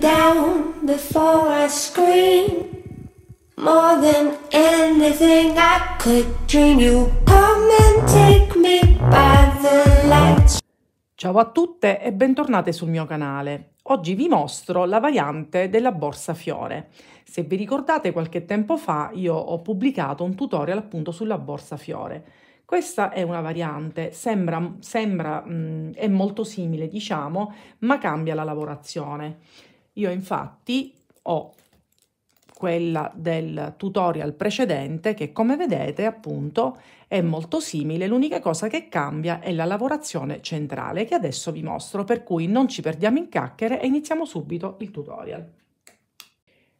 down before I scream. More than anything I could dream, you come and take me by the lights. Ciao a tutte e bentornate sul mio canale. Oggi vi mostro la variante della borsa fiore. Se vi ricordate qualche tempo fa io ho pubblicato un tutorial appunto sulla borsa fiore. Questa è una variante, sembra, sembra mh, mm, è molto simile diciamo, ma cambia la lavorazione. Io infatti ho quella del tutorial precedente che come vedete appunto è molto simile, l'unica cosa che cambia è la lavorazione centrale che adesso vi mostro, per cui non ci perdiamo in chiacchiere e iniziamo subito il tutorial.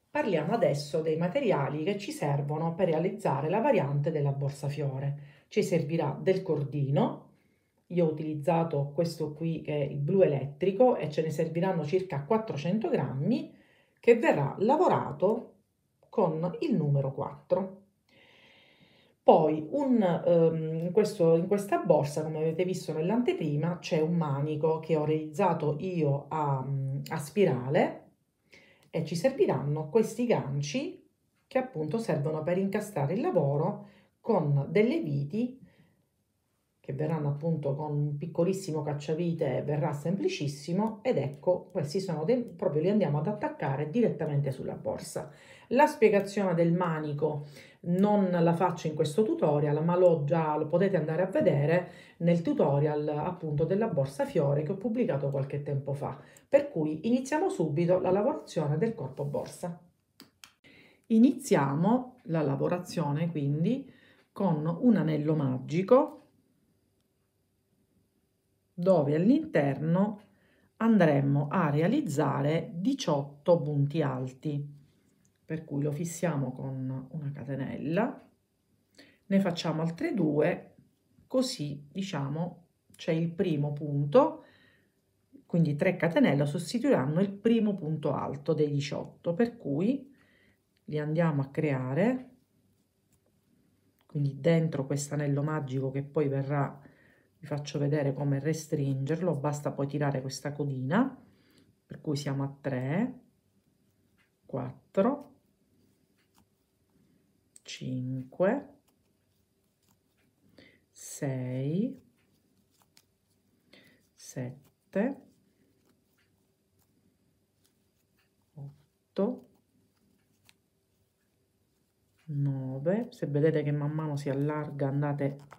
Parliamo adesso dei materiali che ci servono per realizzare la variante della borsa fiore. Ci servirà del cordino, io ho utilizzato questo qui che è il blu elettrico e ce ne serviranno circa 400 grammi che verrà lavorato con il numero 4. Poi un, um, in, questo, in, questa borsa, come avete visto nell'anteprima, c'è un manico che ho realizzato io a, a spirale e ci serviranno questi ganci che appunto servono per incastrare il lavoro con delle viti che verranno appunto con un piccolissimo cacciavite, verrà semplicissimo ed ecco questi sono dei, proprio li andiamo ad attaccare direttamente sulla borsa. La spiegazione del manico non la faccio in questo tutorial, ma lo già lo potete andare a vedere nel tutorial appunto della borsa fiore che ho pubblicato qualche tempo fa. Per cui iniziamo subito la lavorazione del corpo borsa. Iniziamo la lavorazione quindi con un anello magico dove all'interno andremo a realizzare 18 punti alti per cui lo fissiamo con una catenella ne facciamo altre due così diciamo c'è il primo punto quindi 3 catenelle sostituiranno il primo punto alto dei 18 per cui li andiamo a creare quindi dentro questo anello magico che poi verrà vi faccio vedere come restringerlo basta poi tirare questa codina per cui siamo a 3 4 5 6 7 8 9 se vedete che man mano si allarga andate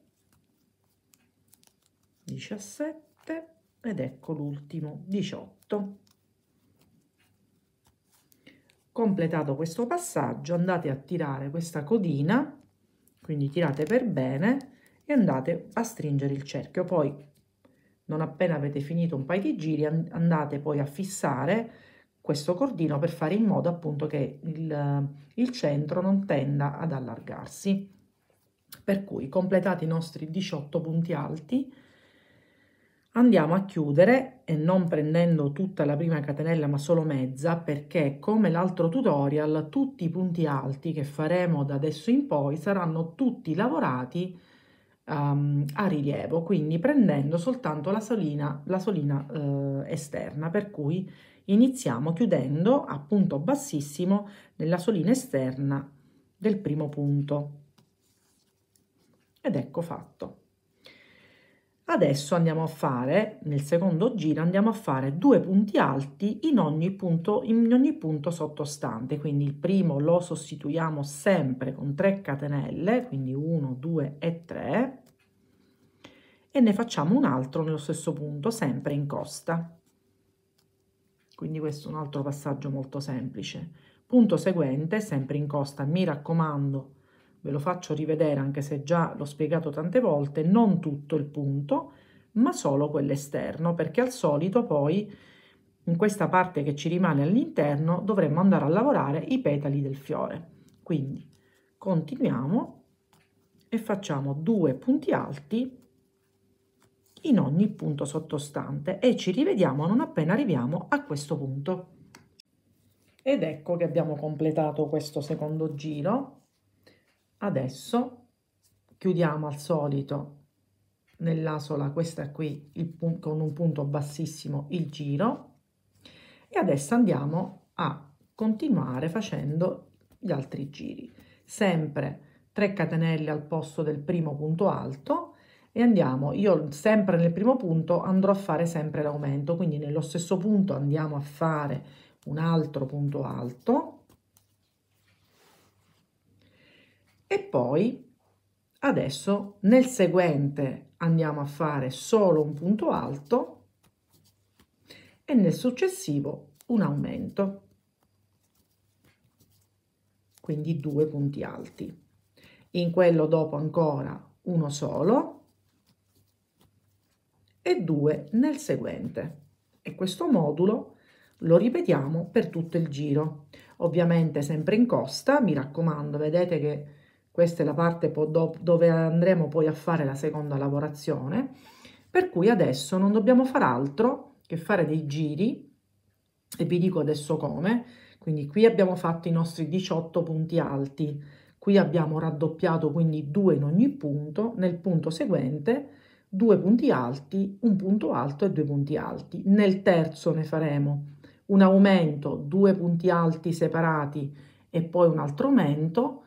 17 ed ecco l'ultimo 18 completato questo passaggio andate a tirare questa codina quindi tirate per bene e andate a stringere il cerchio poi non appena avete finito un paio di giri andate poi a fissare questo cordino per fare in modo appunto che il, il centro non tenda ad allargarsi per cui completati i nostri 18 punti alti Andiamo a chiudere e non prendendo tutta la prima catenella ma solo mezza perché come l'altro tutorial tutti i punti alti che faremo da adesso in poi saranno tutti lavorati um, a rilievo quindi prendendo soltanto la solina, la solina uh, esterna per cui iniziamo chiudendo a punto bassissimo nella solina esterna del primo punto ed ecco fatto. Adesso andiamo a fare, nel secondo giro, andiamo a fare due punti alti in ogni punto, in ogni punto sottostante. Quindi il primo lo sostituiamo sempre con 3 catenelle, quindi 1, 2 e 3, e ne facciamo un altro nello stesso punto, sempre in costa. Quindi questo è un altro passaggio molto semplice. Punto seguente, sempre in costa, mi raccomando, ve lo faccio rivedere anche se già l'ho spiegato tante volte, non tutto il punto, ma solo quello esterno, perché al solito poi in questa parte che ci rimane all'interno dovremmo andare a lavorare i petali del fiore. Quindi continuiamo e facciamo due punti alti in ogni punto sottostante e ci rivediamo non appena arriviamo a questo punto. Ed ecco che abbiamo completato questo secondo giro adesso chiudiamo al solito nell'asola questa qui il, con un punto bassissimo il giro e adesso andiamo a continuare facendo gli altri giri sempre 3 catenelle al posto del primo punto alto e andiamo io sempre nel primo punto andrò a fare sempre l'aumento quindi nello stesso punto andiamo a fare un altro punto alto e poi adesso nel seguente andiamo a fare solo un punto alto e nel successivo un aumento quindi due punti alti in quello dopo ancora uno solo e due nel seguente e questo modulo lo ripetiamo per tutto il giro ovviamente sempre in costa mi raccomando vedete che questa è la parte dove andremo poi a fare la seconda lavorazione, per cui adesso non dobbiamo fare altro che fare dei giri, e vi dico adesso come, quindi qui abbiamo fatto i nostri 18 punti alti, qui abbiamo raddoppiato quindi due in ogni punto, nel punto seguente due punti alti, un punto alto e due punti alti. Nel terzo ne faremo un aumento, due punti alti separati e poi un altro aumento,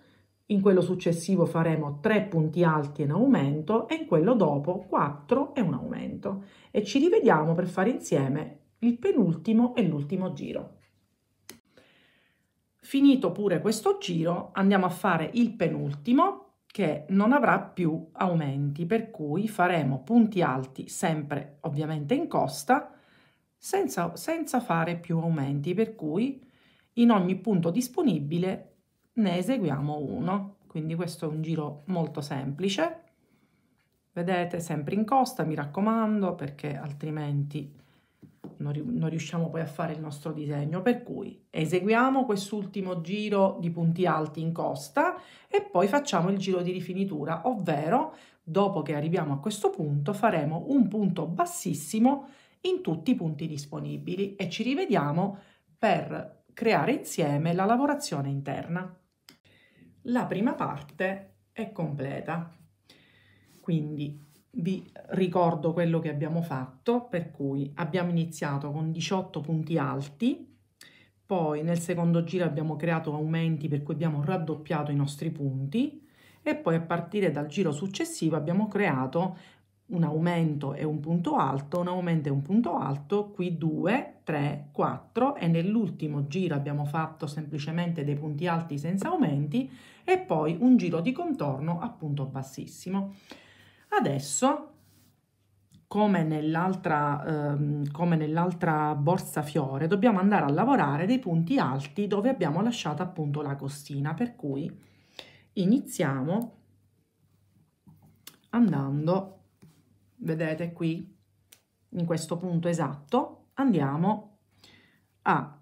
in quello successivo faremo 3 punti alti in aumento e in quello dopo 4 e un aumento e ci rivediamo per fare insieme il penultimo e l'ultimo giro. Finito pure questo giro andiamo a fare il penultimo che non avrà più aumenti per cui faremo punti alti sempre ovviamente in costa senza, senza fare più aumenti per cui in ogni punto disponibile ne eseguiamo uno. Quindi questo è un giro molto semplice. Vedete, sempre in costa, mi raccomando, perché altrimenti non, riusciamo poi a fare il nostro disegno, per cui eseguiamo quest'ultimo giro di punti alti in costa e poi facciamo il giro di rifinitura, ovvero dopo che arriviamo a questo punto faremo un punto bassissimo in tutti i punti disponibili e ci rivediamo per creare insieme la lavorazione interna la prima parte è completa. Quindi vi ricordo quello che abbiamo fatto, per cui abbiamo iniziato con 18 punti alti, poi nel secondo giro abbiamo creato aumenti per cui abbiamo raddoppiato i nostri punti e poi a partire dal giro successivo abbiamo creato un aumento e un punto alto, un aumento e un punto alto, qui 2, 3, 4 e nell'ultimo giro abbiamo fatto semplicemente dei punti alti senza aumenti e poi un giro di contorno appunto bassissimo. Adesso, come nell'altra ehm, nell borsa fiore, dobbiamo andare a lavorare dei punti alti dove abbiamo lasciato appunto la costina, per cui iniziamo andando vedete qui, in questo punto esatto, andiamo, a,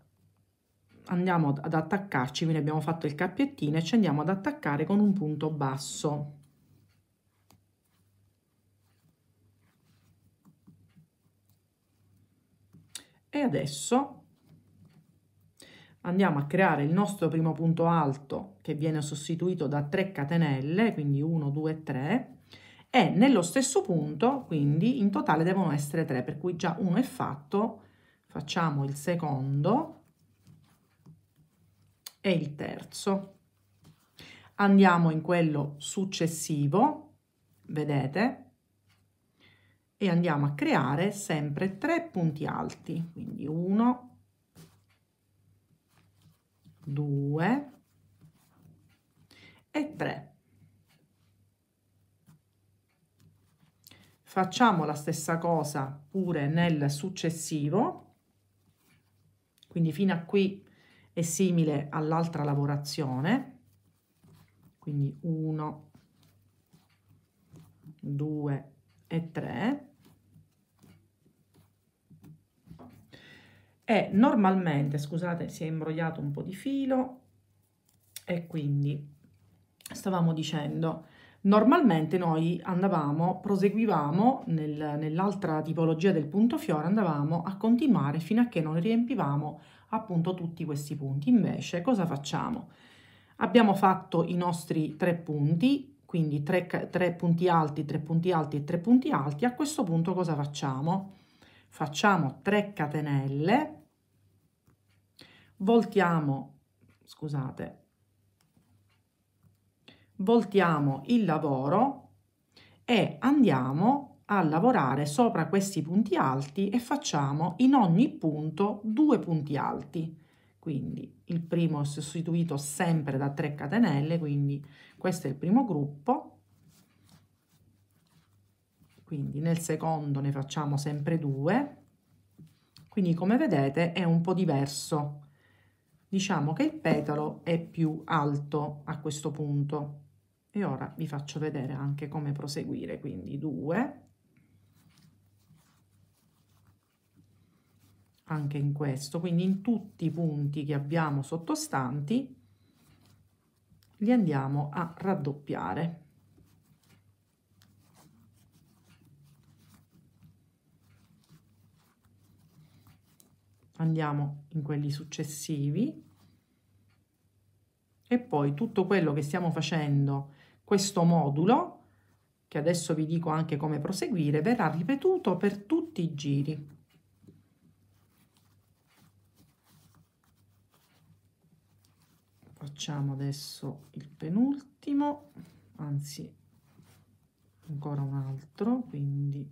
andiamo ad attaccarci, quindi abbiamo fatto il cappiettino e ci andiamo ad attaccare con un punto basso. E adesso andiamo a creare il nostro primo punto alto che viene sostituito da 3 catenelle, quindi 1, 2, 3, e nello stesso punto, quindi in totale devono essere tre, per cui già uno è fatto, facciamo il secondo e il terzo. Andiamo in quello successivo, vedete, e andiamo a creare sempre tre punti alti, quindi 1, 2 e 3. facciamo la stessa cosa pure nel successivo quindi fino a qui è simile all'altra lavorazione quindi 1 2 e 3 e normalmente scusate si è imbrogliato un po di filo e quindi stavamo dicendo Normalmente noi andavamo, proseguivamo nel, nell'altra tipologia del punto fiore, andavamo a continuare fino a che non riempivamo appunto tutti questi punti. Invece cosa facciamo? Abbiamo fatto i nostri tre punti, quindi tre, tre punti alti, tre punti alti e tre punti alti. A questo punto cosa facciamo? Facciamo 3 catenelle, voltiamo, scusate, voltiamo il lavoro e andiamo a lavorare sopra questi punti alti e facciamo in ogni punto due punti alti. Quindi il primo è sostituito sempre da 3 catenelle, quindi questo è il primo gruppo. Quindi nel secondo ne facciamo sempre due. Quindi come vedete è un po' diverso. Diciamo che il petalo è più alto a questo punto e ora vi faccio vedere anche come proseguire quindi 2 anche in questo quindi in tutti i punti che abbiamo sottostanti li andiamo a raddoppiare andiamo in quelli successivi e poi tutto quello che stiamo facendo, questo modulo, che adesso vi dico anche come proseguire, verrà ripetuto per tutti i giri. Facciamo adesso il penultimo, anzi ancora un altro, quindi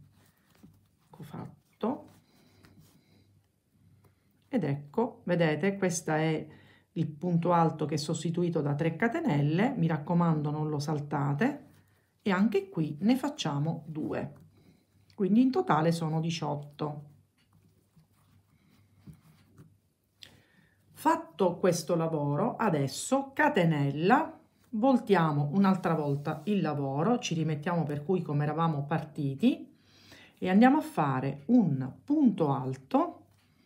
ecco fatto. Ed ecco, vedete, questa è il punto alto che è sostituito da 3 catenelle, mi raccomando non lo saltate, e anche qui ne facciamo 2. Quindi in totale sono 18. Fatto questo lavoro, adesso catenella, voltiamo un'altra volta il lavoro, ci rimettiamo per cui come eravamo partiti e andiamo a fare un punto alto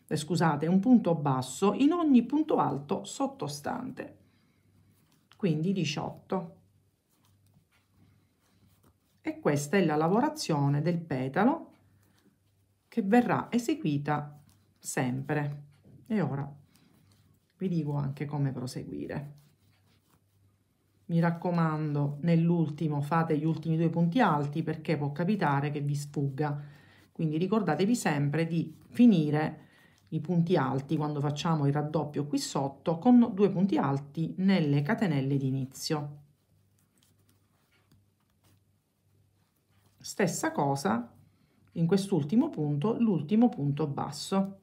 eh, scusate, un punto basso in ogni punto alto sottostante. Quindi 18. E questa è la lavorazione del petalo che verrà eseguita sempre. E ora vi dico anche come proseguire. Mi raccomando, nell'ultimo fate gli ultimi due punti alti perché può capitare che vi sfugga. Quindi ricordatevi sempre di finire i punti alti quando facciamo il raddoppio qui sotto con due punti alti nelle catenelle di inizio. Stessa cosa in quest'ultimo punto, l'ultimo punto basso.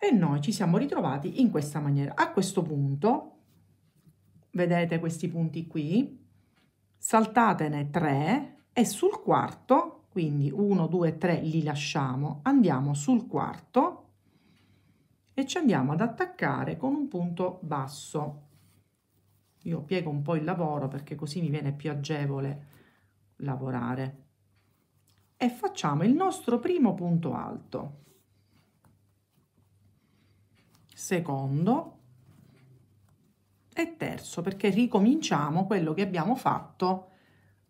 E noi ci siamo ritrovati in questa maniera. A questo punto, vedete questi punti qui, saltatene 3 e sul quarto quindi 1, 2, 3 li lasciamo, andiamo sul quarto e ci andiamo ad attaccare con un punto basso. Io piego un po' il lavoro perché così mi viene più agevole lavorare. E facciamo il nostro primo punto alto. Secondo e terzo perché ricominciamo quello che abbiamo fatto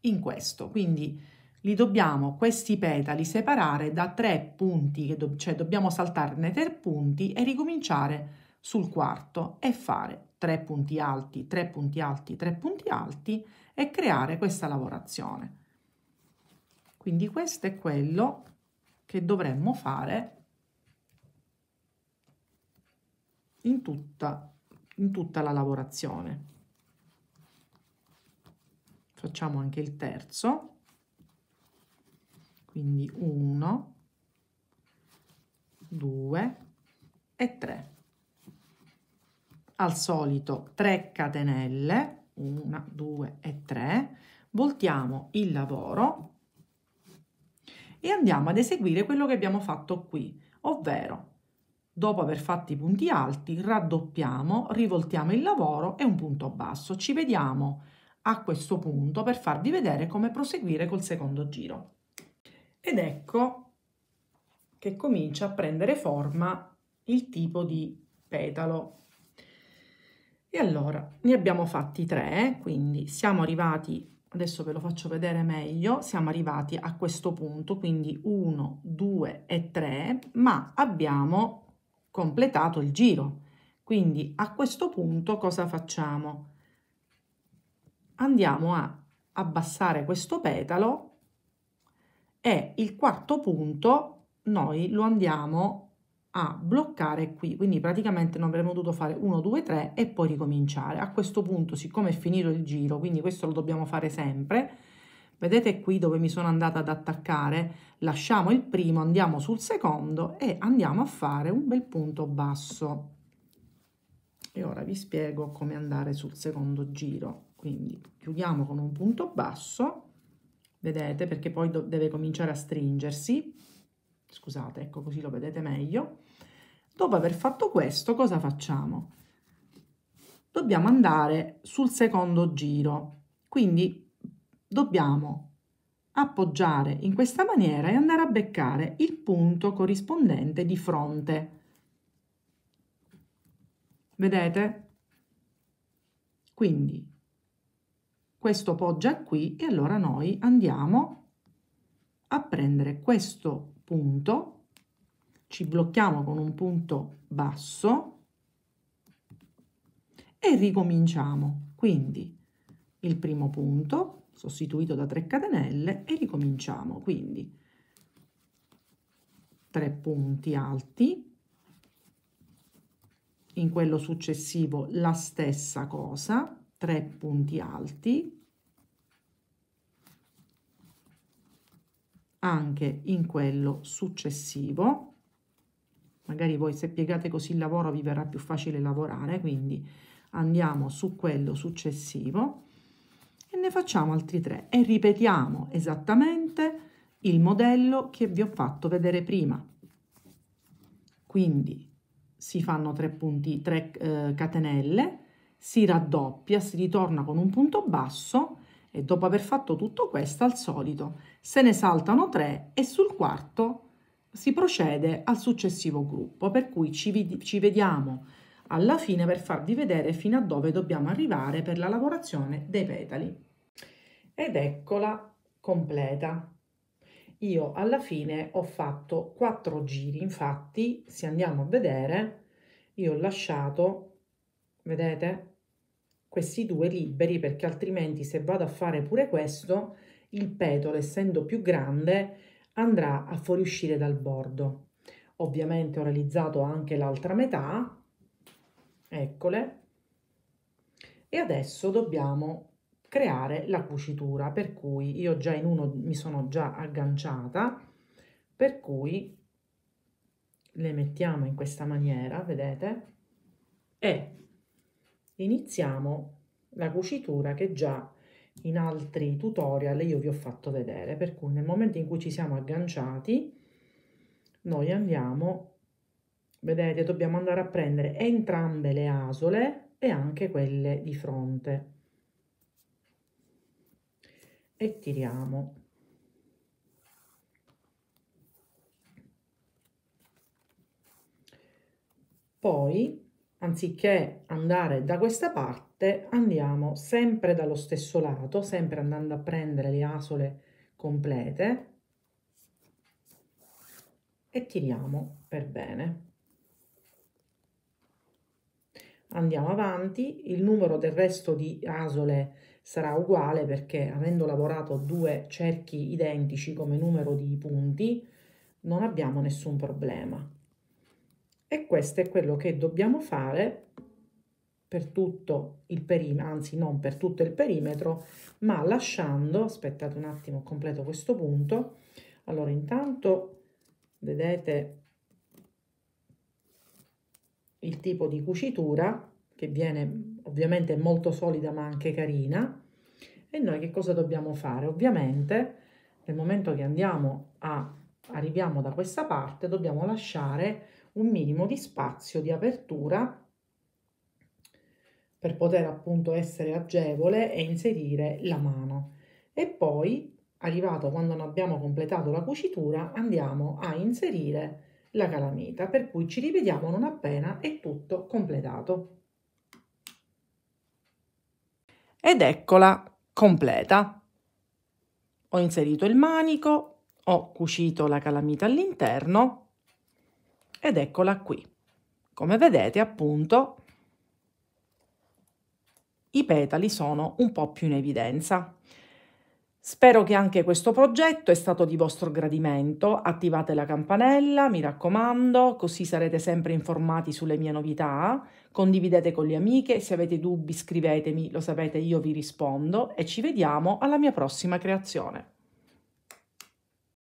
in questo. Quindi li dobbiamo questi petali separare da tre punti, do cioè dobbiamo saltarne tre punti e ricominciare sul quarto e fare tre punti alti, tre punti alti, tre punti alti e creare questa lavorazione. Quindi questo è quello che dovremmo fare in tutta, in tutta la lavorazione. Facciamo anche il terzo quindi 1 2 e 3 al solito 3 catenelle 1 2 e 3 voltiamo il lavoro e andiamo ad eseguire quello che abbiamo fatto qui ovvero dopo aver fatto i punti alti raddoppiamo rivoltiamo il lavoro e un punto basso ci vediamo a questo punto per farvi vedere come proseguire col secondo giro ed ecco che comincia a prendere forma il tipo di petalo. E allora ne abbiamo fatti tre, quindi siamo arrivati, adesso ve lo faccio vedere meglio, siamo arrivati a questo punto, quindi 1, 2 e 3, ma abbiamo completato il giro. Quindi a questo punto cosa facciamo? Andiamo a abbassare questo petalo e il quarto punto noi lo andiamo a bloccare qui, quindi praticamente non avremmo dovuto fare 1, 2, 3 e poi ricominciare. A questo punto, siccome è finito il giro, quindi questo lo dobbiamo fare sempre, vedete qui dove mi sono andata ad attaccare, lasciamo il primo, andiamo sul secondo e andiamo a fare un bel punto basso. E ora vi spiego come andare sul secondo giro. Quindi chiudiamo con un punto basso vedete, perché poi deve cominciare a stringersi, scusate, ecco così lo vedete meglio. Dopo aver fatto questo, cosa facciamo? Dobbiamo andare sul secondo giro, quindi dobbiamo appoggiare in questa maniera e andare a beccare il punto corrispondente di fronte. Vedete? Quindi questo poggia qui e allora noi andiamo a prendere questo punto, ci blocchiamo con un punto basso e ricominciamo. Quindi il primo punto sostituito da 3 catenelle e ricominciamo. Quindi 3 punti alti, in quello successivo la stessa cosa, 3 punti alti anche in quello successivo magari voi se piegate così il lavoro vi verrà più facile lavorare quindi andiamo su quello successivo e ne facciamo altri tre e ripetiamo esattamente il modello che vi ho fatto vedere prima quindi si fanno tre punti tre eh, catenelle si raddoppia, si ritorna con un punto basso e dopo aver fatto tutto questo al solito se ne saltano tre e sul quarto si procede al successivo gruppo per cui ci, ci vediamo alla fine per farvi vedere fino a dove dobbiamo arrivare per la lavorazione dei petali ed eccola completa io alla fine ho fatto quattro giri infatti se andiamo a vedere io ho lasciato vedete questi due liberi perché altrimenti se vado a fare pure questo il petolo essendo più grande andrà a fuoriuscire dal bordo ovviamente ho realizzato anche l'altra metà eccole e adesso dobbiamo creare la cucitura per cui io già in uno mi sono già agganciata per cui le mettiamo in questa maniera vedete e iniziamo la cucitura che già in altri tutorial io vi ho fatto vedere per cui nel momento in cui ci siamo agganciati noi andiamo vedete dobbiamo andare a prendere entrambe le asole e anche quelle di fronte e tiriamo poi anziché andare da questa parte, andiamo sempre dallo stesso lato, sempre andando a prendere le asole complete e tiriamo per bene. Andiamo avanti, il numero del resto di asole sarà uguale perché avendo lavorato due cerchi identici come numero di punti non abbiamo nessun problema. E questo è quello che dobbiamo fare per tutto il perimetro, anzi non per tutto il perimetro, ma lasciando, aspettate un attimo, completo questo punto. Allora intanto vedete il tipo di cucitura che viene ovviamente molto solida ma anche carina e noi che cosa dobbiamo fare? Ovviamente nel momento che andiamo a arriviamo da questa parte dobbiamo lasciare un minimo di spazio di apertura per poter appunto essere agevole e inserire la mano. E poi, arrivato quando abbiamo completato la cucitura, andiamo a inserire la calamita, per cui ci rivediamo non appena è tutto completato. Ed eccola completa. Ho inserito il manico, ho cucito la calamita all'interno ed eccola qui. Come vedete appunto i petali sono un po' più in evidenza. Spero che anche questo progetto è stato di vostro gradimento, attivate la campanella, mi raccomando, così sarete sempre informati sulle mie novità, condividete con le amiche, se avete dubbi scrivetemi, lo sapete io vi rispondo e ci vediamo alla mia prossima creazione.